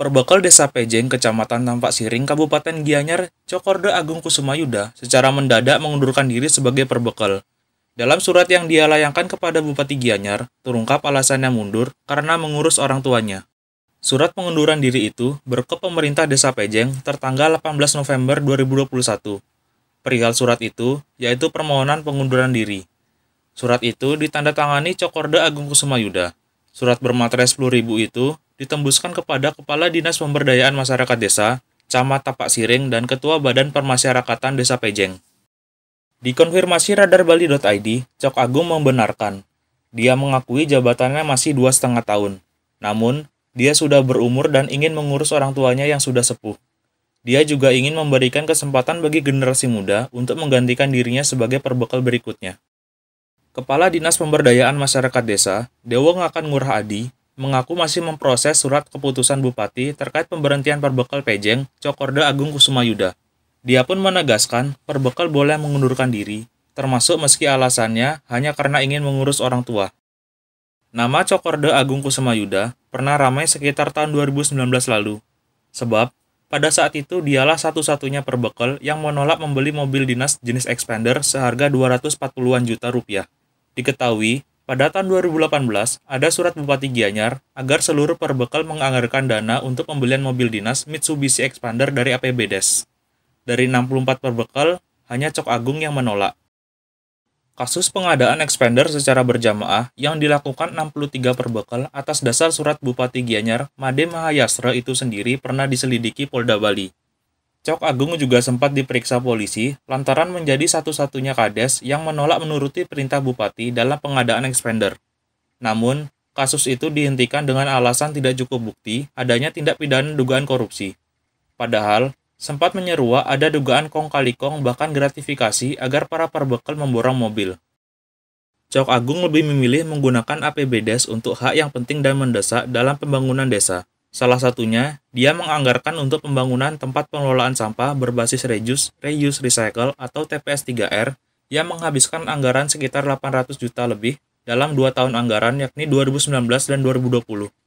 Perbekal Desa Pejeng, Kecamatan Tampak Siring, Kabupaten Gianyar, Cokorda Agung Kusumayuda secara mendadak mengundurkan diri sebagai perbekal. Dalam surat yang dia layangkan kepada Bupati Gianyar, terungkap alasannya mundur karena mengurus orang tuanya. Surat pengunduran diri itu berke pemerintah Desa Pejeng tertanggal 18 November 2021. Perihal surat itu, yaitu permohonan pengunduran diri. Surat itu ditandatangani Cokorda Agung Kusumayuda. Surat bermaterai 10.000 itu ditembuskan kepada Kepala Dinas Pemberdayaan Masyarakat Desa, Camat Tapak Siring, dan Ketua Badan Permasyarakatan Desa Pejeng. Dikonfirmasi Radar radarbali.id, Cok Agung membenarkan. Dia mengakui jabatannya masih dua setengah tahun. Namun, dia sudah berumur dan ingin mengurus orang tuanya yang sudah sepuh. Dia juga ingin memberikan kesempatan bagi generasi muda untuk menggantikan dirinya sebagai perbekal berikutnya. Kepala Dinas Pemberdayaan Masyarakat Desa, Dewa Ngakan Ngurah Adi, mengaku masih memproses surat keputusan Bupati terkait pemberhentian perbekal Pejeng, Cokorda Agung Kusuma Yuda. Dia pun menegaskan perbekal boleh mengundurkan diri, termasuk meski alasannya hanya karena ingin mengurus orang tua. Nama Cokorda Agung Kusuma Yuda pernah ramai sekitar tahun 2019 lalu, sebab pada saat itu dialah satu-satunya perbekal yang menolak membeli mobil dinas jenis expander seharga 240-an juta rupiah. Diketahui, pada tahun 2018, ada surat Bupati Gianyar agar seluruh perbekal menganggarkan dana untuk pembelian mobil dinas Mitsubishi Expander dari APBDes. Dari 64 perbekal, hanya Cok Agung yang menolak. Kasus pengadaan Expander secara berjamaah yang dilakukan 63 perbekal atas dasar surat Bupati Gianyar Made Mahayasra itu sendiri pernah diselidiki Polda Bali. Cok Agung juga sempat diperiksa polisi lantaran menjadi satu-satunya kades yang menolak menuruti perintah bupati dalam pengadaan expander. Namun, kasus itu dihentikan dengan alasan tidak cukup bukti adanya tindak pidana dugaan korupsi. Padahal, sempat menyeruak ada dugaan kong kali kong bahkan gratifikasi agar para perbekal memborong mobil. Cok Agung lebih memilih menggunakan APBDes untuk hak yang penting dan mendesak dalam pembangunan desa. Salah satunya, dia menganggarkan untuk pembangunan tempat pengelolaan sampah berbasis reuse, reuse recycle atau TPS 3R yang menghabiskan anggaran sekitar 800 juta lebih dalam dua tahun anggaran yakni 2019 dan 2020.